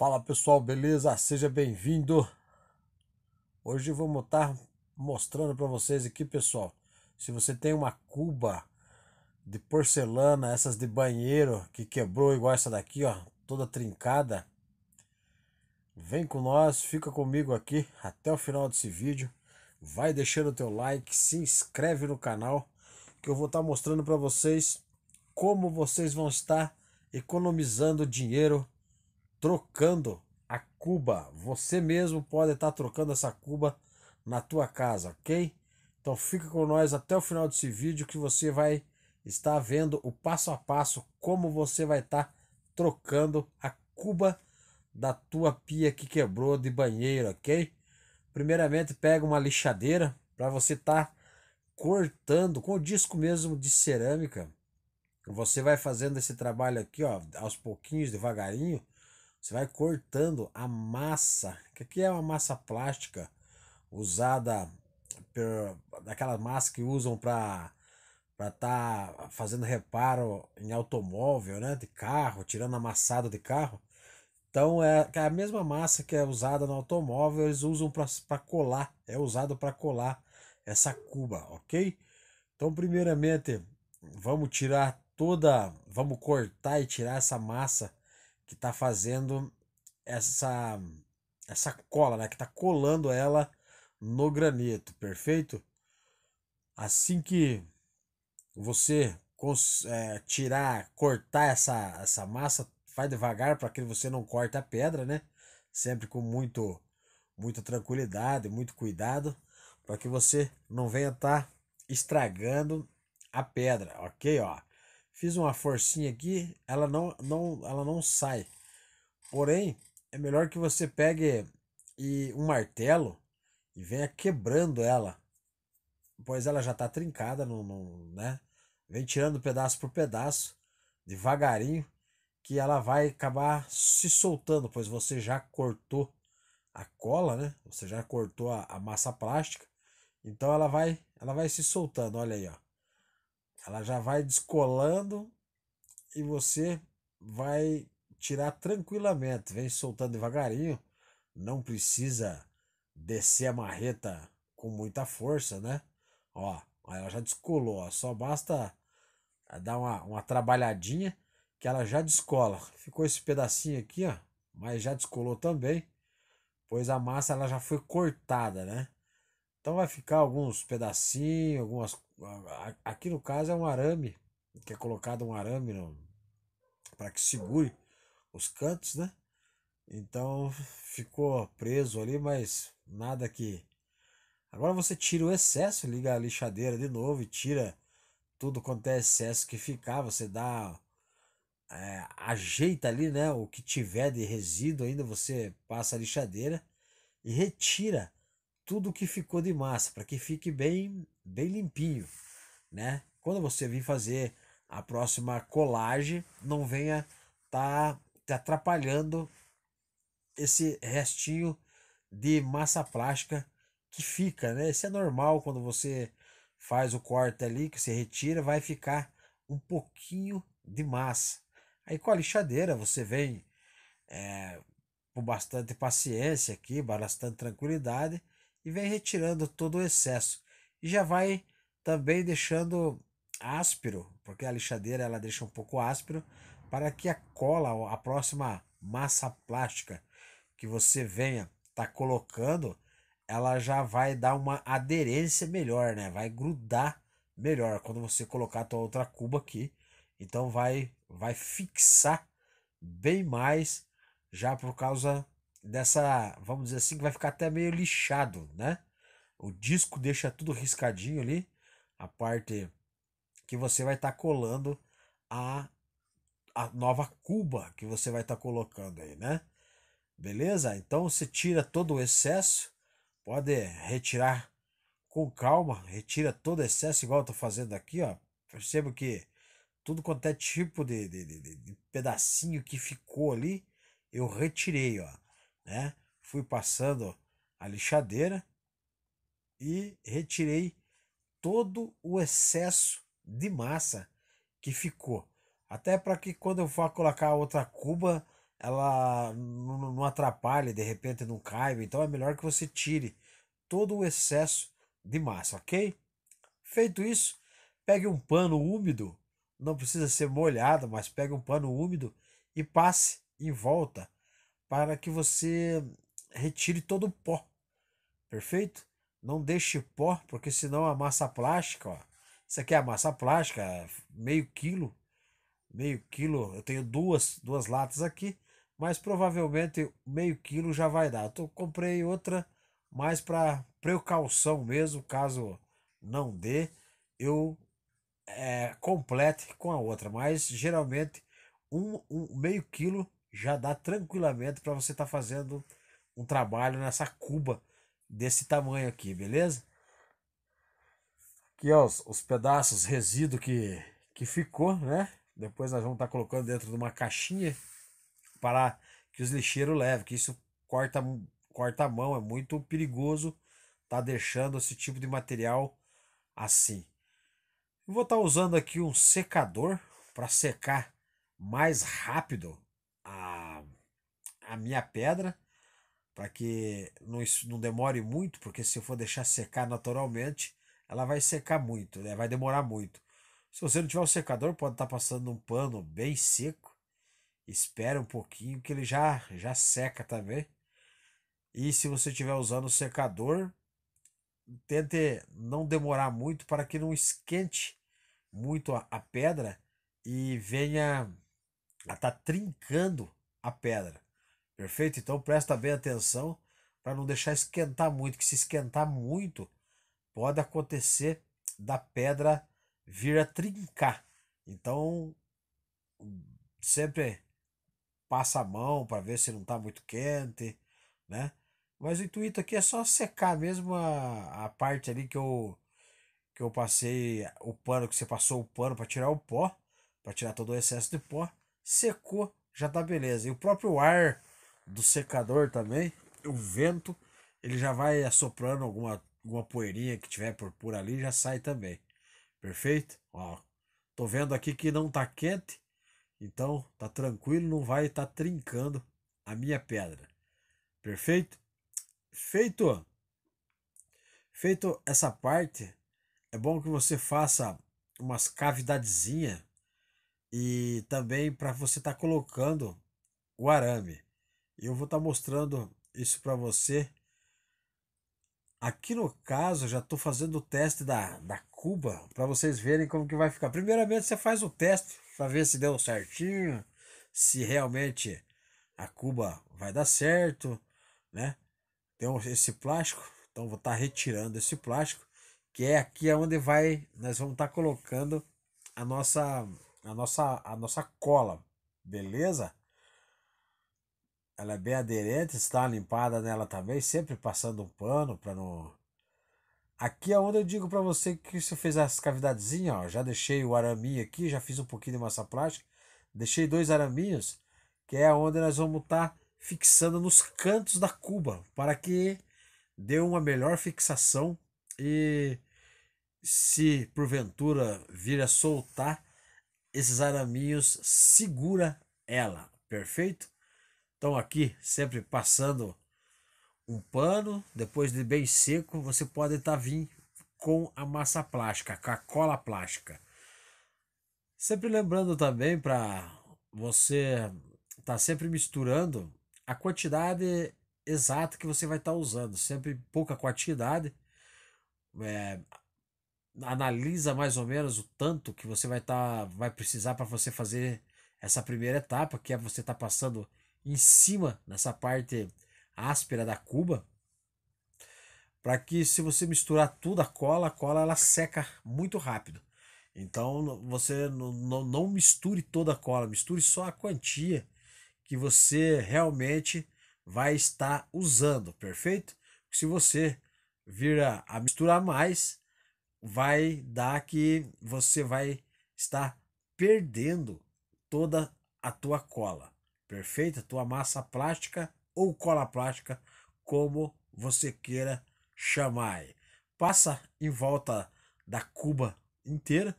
Fala pessoal, beleza? Seja bem-vindo. Hoje vamos estar tá mostrando para vocês aqui, pessoal, se você tem uma cuba de porcelana, essas de banheiro que quebrou igual essa daqui, ó, toda trincada, vem com nós, fica comigo aqui até o final desse vídeo. Vai deixando o teu like, se inscreve no canal que eu vou estar tá mostrando para vocês como vocês vão estar economizando dinheiro trocando a cuba. Você mesmo pode estar tá trocando essa cuba na tua casa, ok? Então fica com nós até o final desse vídeo que você vai estar vendo o passo a passo como você vai estar tá trocando a cuba da tua pia que quebrou de banheiro, ok? Primeiramente pega uma lixadeira para você estar tá cortando com o disco mesmo de cerâmica. Você vai fazendo esse trabalho aqui, ó, aos pouquinhos, devagarinho, você vai cortando a massa, que aqui é uma massa plástica usada per, daquela massa que usam para para estar tá fazendo reparo em automóvel, né, de carro, tirando amassado de carro. Então é, é a mesma massa que é usada no automóvel, eles usam para colar, é usado para colar essa cuba, ok? Então primeiramente vamos tirar toda, vamos cortar e tirar essa massa que está fazendo essa essa cola, né, que está colando ela no granito, perfeito? Assim que você é, tirar, cortar essa, essa massa, vai devagar para que você não corte a pedra, né? Sempre com muito muita tranquilidade, muito cuidado, para que você não venha estar tá estragando a pedra, ok? Ó. Fiz uma forcinha aqui, ela não, não, ela não sai. Porém, é melhor que você pegue e um martelo e venha quebrando ela. Pois ela já está trincada, no, não né? Vem tirando pedaço por pedaço, devagarinho, que ela vai acabar se soltando, pois você já cortou a cola, né? Você já cortou a, a massa plástica. Então ela vai, ela vai se soltando, olha aí, ó. Ela já vai descolando e você vai tirar tranquilamente. Vem soltando devagarinho, não precisa descer a marreta com muita força, né? Ó, ela já descolou, ó. só basta dar uma, uma trabalhadinha que ela já descola. Ficou esse pedacinho aqui, ó, mas já descolou também, pois a massa ela já foi cortada, né? Então vai ficar alguns pedacinhos, algumas. Aqui no caso é um arame, que é colocado um arame no... para que segure os cantos, né? Então ficou preso ali, mas nada que. Agora você tira o excesso, liga a lixadeira de novo e tira tudo quanto é excesso que ficar, você dá. É, ajeita ali, né? O que tiver de resíduo ainda, você passa a lixadeira e retira tudo que ficou de massa, para que fique bem, bem limpinho, né? Quando você vir fazer a próxima colagem, não venha tá te atrapalhando esse restinho de massa plástica que fica, né? Isso é normal quando você faz o corte ali, que você retira, vai ficar um pouquinho de massa. Aí com a lixadeira você vem é, com bastante paciência aqui, bastante tranquilidade, e vem retirando todo o excesso. E já vai também deixando áspero, porque a lixadeira ela deixa um pouco áspero, para que a cola, a próxima massa plástica que você venha tá colocando, ela já vai dar uma aderência melhor, né? Vai grudar melhor quando você colocar a tua outra cuba aqui. Então vai vai fixar bem mais já por causa dessa, vamos dizer assim, que vai ficar até meio lixado, né? O disco deixa tudo riscadinho ali, a parte que você vai estar tá colando a, a nova cuba que você vai estar tá colocando aí, né? Beleza? Então você tira todo o excesso, pode retirar com calma, retira todo o excesso, igual eu tô fazendo aqui, ó. Percebo que tudo quanto é tipo de, de, de, de pedacinho que ficou ali, eu retirei, ó né? Fui passando a lixadeira e retirei todo o excesso de massa que ficou. Até para que quando eu for colocar outra cuba, ela não atrapalhe, de repente não caiba. Então é melhor que você tire todo o excesso de massa, ok? Feito isso, pegue um pano úmido, não precisa ser molhado, mas pegue um pano úmido e passe em volta para que você retire todo o pó, perfeito? Não deixe pó, porque senão a massa plástica, ó, isso aqui é a massa plástica, é meio quilo, meio quilo, eu tenho duas, duas latas aqui, mas provavelmente meio quilo já vai dar. Eu então, comprei outra mais para precaução mesmo, caso não dê, eu é, complete com a outra, mas geralmente um, um meio quilo já dá tranquilamente para você estar tá fazendo um trabalho nessa cuba desse tamanho aqui, beleza? Aqui ó, os, os pedaços resíduo que, que ficou, né? Depois nós vamos estar tá colocando dentro de uma caixinha para que os lixeiros levem, que isso corta, corta a mão, é muito perigoso tá deixando esse tipo de material assim. vou estar tá usando aqui um secador para secar mais rápido a minha pedra, para que não, não demore muito, porque se eu for deixar secar naturalmente, ela vai secar muito, né? vai demorar muito. Se você não tiver um secador, pode estar tá passando um pano bem seco. Espera um pouquinho que ele já, já seca também. E se você estiver usando o secador, tente não demorar muito para que não esquente muito a, a pedra e venha a estar tá trincando a pedra. Perfeito? Então presta bem atenção para não deixar esquentar muito, que se esquentar muito, pode acontecer da pedra vir a trincar. Então sempre passa a mão para ver se não está muito quente, né? Mas o intuito aqui é só secar mesmo a, a parte ali que eu que eu passei o pano, que você passou o pano para tirar o pó, para tirar todo o excesso de pó, secou, já tá beleza. E o próprio ar do secador também, o vento, ele já vai assoprando alguma, alguma poeirinha que tiver por, por ali, já sai também. Perfeito? Ó, tô vendo aqui que não tá quente, então tá tranquilo, não vai estar tá trincando a minha pedra. Perfeito? Feito. Feito essa parte, é bom que você faça umas cavidadezinha e também para você estar tá colocando o arame. Eu vou estar tá mostrando isso para você. Aqui no caso, já estou fazendo o teste da, da cuba para vocês verem como que vai ficar. Primeiramente, você faz o teste para ver se deu certinho, se realmente a cuba vai dar certo, né? Tem esse plástico, então vou estar tá retirando esse plástico, que é aqui é onde vai, nós vamos estar tá colocando a nossa a nossa a nossa cola, beleza? Ela é bem aderente, está limpada nela também, sempre passando um pano para não. Aqui é onde eu digo para você que se eu fiz as cavidadezinhas, ó, já deixei o araminho aqui, já fiz um pouquinho de massa plástica, deixei dois araminhos, que é onde nós vamos estar tá fixando nos cantos da cuba, para que dê uma melhor fixação e se porventura vir a soltar, esses araminhos segura ela, perfeito? Então aqui, sempre passando um pano, depois de bem seco, você pode estar tá vindo com a massa plástica, com a cola plástica. Sempre lembrando também para você estar tá sempre misturando a quantidade exata que você vai estar tá usando, sempre pouca quantidade. É, analisa mais ou menos o tanto que você vai, tá, vai precisar para você fazer essa primeira etapa, que é você estar tá passando em cima, nessa parte áspera da cuba, para que se você misturar tudo a cola, a cola ela seca muito rápido. Então você não, misture toda a cola, misture só a quantia que você realmente vai estar usando, perfeito? Se você vir a, a misturar mais, vai dar que você vai estar perdendo toda a tua cola perfeita, tua massa plástica ou cola plástica, como você queira chamar. Passa em volta da cuba inteira,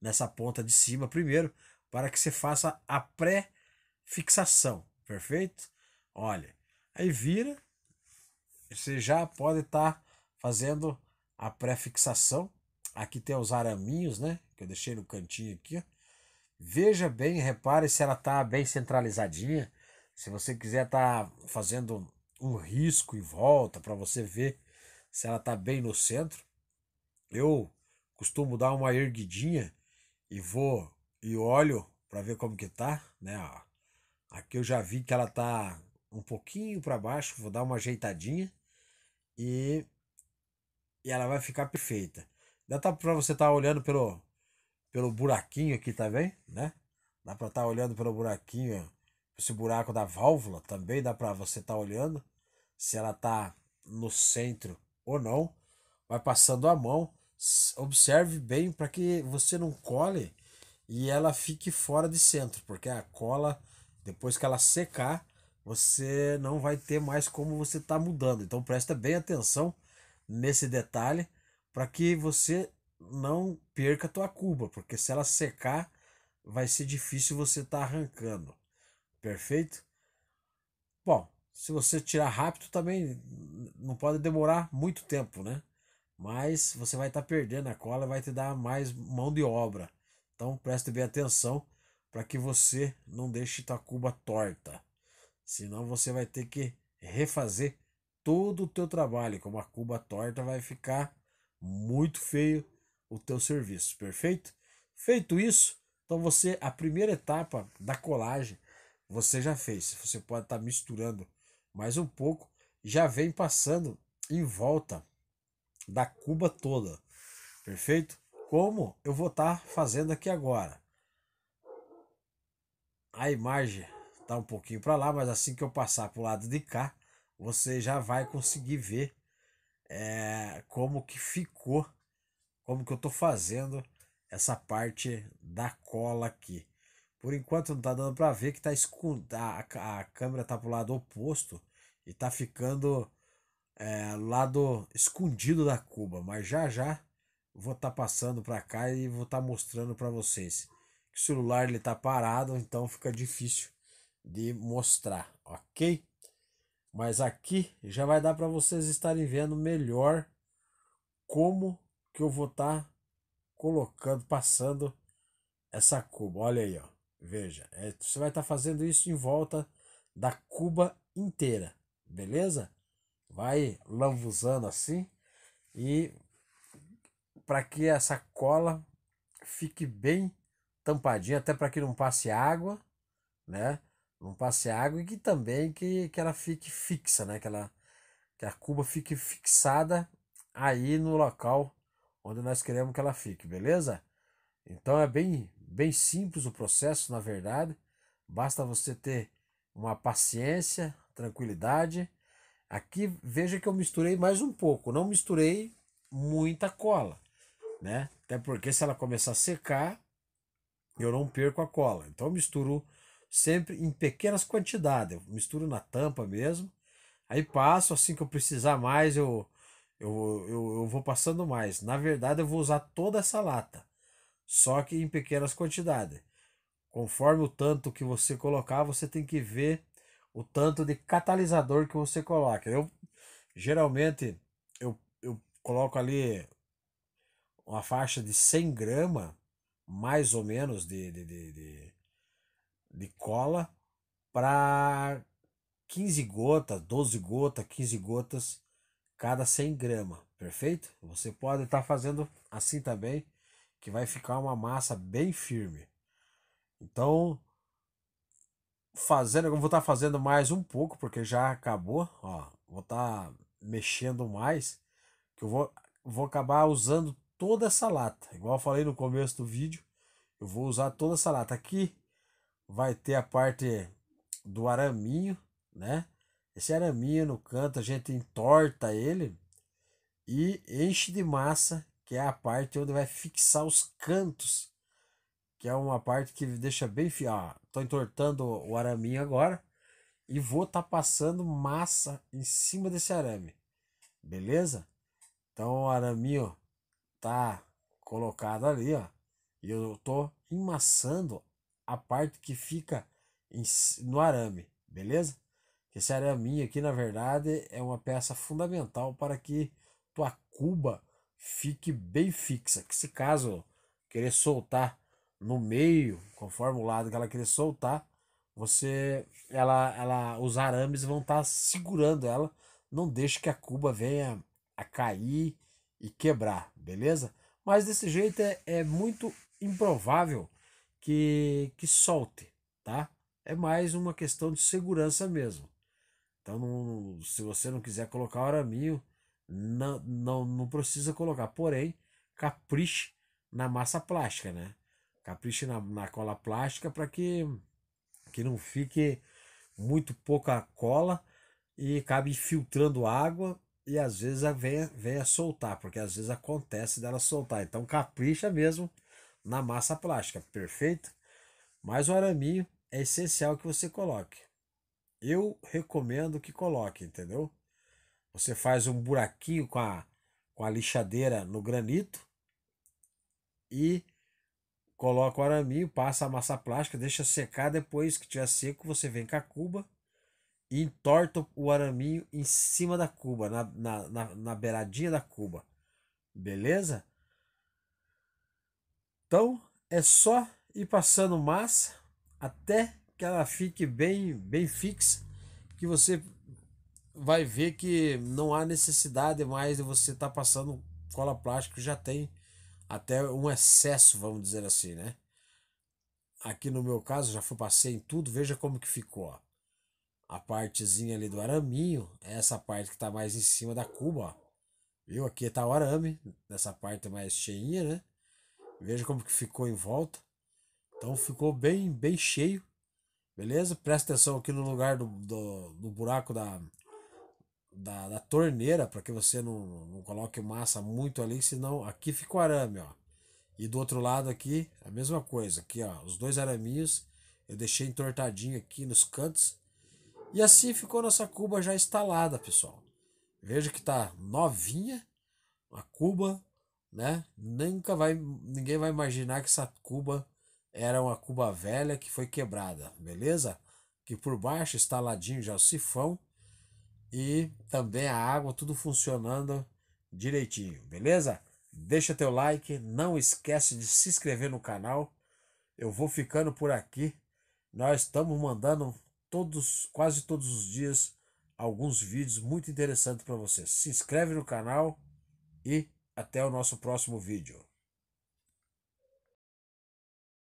nessa ponta de cima primeiro, para que você faça a pré-fixação, perfeito? Olha, aí vira, você já pode estar tá fazendo a pré-fixação. Aqui tem os araminhos, né? Que eu deixei no cantinho aqui, ó Veja bem, repare se ela está bem centralizadinha. Se você quiser estar tá fazendo um risco em volta para você ver se ela está bem no centro, eu costumo dar uma erguidinha e vou e olho para ver como que tá, né? Aqui eu já vi que ela tá um pouquinho para baixo, vou dar uma ajeitadinha e, e ela vai ficar perfeita. Dá tá para você estar tá olhando pelo pelo buraquinho aqui também, né? Dá para estar tá olhando pelo buraquinho, esse buraco da válvula também dá para você estar tá olhando se ela tá no centro ou não. Vai passando a mão, observe bem para que você não cole e ela fique fora de centro, porque a cola depois que ela secar, você não vai ter mais como você tá mudando. Então presta bem atenção nesse detalhe para que você não perca tua cuba, porque se ela secar, vai ser difícil você estar tá arrancando. Perfeito? Bom, se você tirar rápido também não pode demorar muito tempo, né? Mas você vai estar tá perdendo a cola, vai te dar mais mão de obra. Então preste bem atenção para que você não deixe tua cuba torta. Senão você vai ter que refazer todo o teu trabalho, como a cuba torta vai ficar muito feio o teu serviço, perfeito? Feito isso, então você a primeira etapa da colagem você já fez. Você pode estar tá misturando mais um pouco, já vem passando em volta da cuba toda, perfeito? Como eu vou estar tá fazendo aqui agora? A imagem tá um pouquinho para lá, mas assim que eu passar para o lado de cá, você já vai conseguir ver é, como que ficou como que eu estou fazendo essa parte da cola aqui. Por enquanto não está dando para ver que tá escuro, a, a, câmera está para o lado oposto e está ficando é, lado escondido da cuba, mas já já vou estar tá passando para cá e vou estar tá mostrando para vocês. O celular ele tá parado, então fica difícil de mostrar, ok? Mas aqui já vai dar para vocês estarem vendo melhor como que eu vou estar tá colocando, passando essa cuba. Olha aí, ó. Veja, é, você vai estar tá fazendo isso em volta da cuba inteira, beleza? Vai lambuzando assim e para que essa cola fique bem tampadinha, até para que não passe água, né? Não passe água e que também que, que ela fique fixa, né? Que, ela, que a cuba fique fixada aí no local onde nós queremos que ela fique, beleza? Então é bem, bem simples o processo, na verdade. Basta você ter uma paciência, tranquilidade. Aqui veja que eu misturei mais um pouco, não misturei muita cola, né? Até porque se ela começar a secar, eu não perco a cola. Então eu misturo sempre em pequenas quantidades. Eu misturo na tampa mesmo. Aí passo, assim que eu precisar mais, eu eu, eu, eu vou passando mais. Na verdade, eu vou usar toda essa lata, só que em pequenas quantidades. Conforme o tanto que você colocar, você tem que ver o tanto de catalisador que você coloca. Eu geralmente eu, eu coloco ali uma faixa de 100 gramas, mais ou menos, de, de, de, de, de cola para 15 gotas, 12 gotas, 15 gotas cada 100 gramas, perfeito? Você pode estar tá fazendo assim também, que vai ficar uma massa bem firme. Então, fazendo, eu vou estar tá fazendo mais um pouco, porque já acabou, ó, vou estar tá mexendo mais, que eu vou, vou acabar usando toda essa lata, igual eu falei no começo do vídeo, eu vou usar toda essa lata aqui, vai ter a parte do araminho, né? Esse arame no canto a gente entorta ele e enche de massa, que é a parte onde vai fixar os cantos, que é uma parte que deixa bem fiado. Ah, tô entortando o araminho agora e vou estar tá passando massa em cima desse arame. Beleza? Então o araminho tá colocado ali, ó. E eu tô emassando a parte que fica em, no arame, beleza? Esse Araminha aqui, na verdade, é uma peça fundamental para que tua cuba fique bem fixa. Que se caso querer soltar no meio, conforme o lado que ela querer soltar, você ela ela os arames vão estar tá segurando ela, não deixe que a cuba venha a cair e quebrar, beleza? Mas desse jeito é, é muito improvável que que solte, tá? É mais uma questão de segurança mesmo. Então, não, se você não quiser colocar o araminho, não, não, não precisa colocar. Porém, capriche na massa plástica, né? Capriche na, na cola plástica para que, que não fique muito pouca cola e acabe filtrando água e às vezes a venha, venha soltar, porque às vezes acontece dela soltar. Então capricha mesmo na massa plástica, perfeito? Mas o araminho é essencial que você coloque eu recomendo que coloque, entendeu? Você faz um buraquinho com a, com a lixadeira no granito e coloca o araminho, passa a massa plástica, deixa secar. Depois que tiver seco, você vem com a cuba e entorta o araminho em cima da cuba, na, na, na, na beiradinha da cuba. Beleza? Então é só ir passando massa até que ela fique bem, bem fixa, que você vai ver que não há necessidade mais de você estar tá passando cola plástica, já tem até um excesso, vamos dizer assim, né? Aqui no meu caso, já fui, passei em tudo, veja como que ficou, ó. A partezinha ali do araminho, essa parte que está mais em cima da cuba, ó. Viu? Aqui está o arame, nessa parte mais cheinha, né? Veja como que ficou em volta. Então ficou bem, bem cheio. Beleza? Presta atenção aqui no lugar do, do, do buraco da, da, da torneira, para que você não, não coloque massa muito ali, senão aqui fica o arame, ó. E do outro lado aqui, a mesma coisa. Aqui, ó, os dois araminhos eu deixei entortadinho aqui nos cantos. E assim ficou nossa cuba já instalada, pessoal. Veja que tá novinha a cuba, né? Nunca vai ninguém vai imaginar que essa cuba era uma cuba velha que foi quebrada, beleza? Que por baixo está ladinho já o sifão e também a água, tudo funcionando direitinho, beleza? Deixa teu like, não esquece de se inscrever no canal. Eu vou ficando por aqui. Nós estamos mandando todos, quase todos os dias, alguns vídeos muito interessantes para você. Se inscreve no canal e até o nosso próximo vídeo.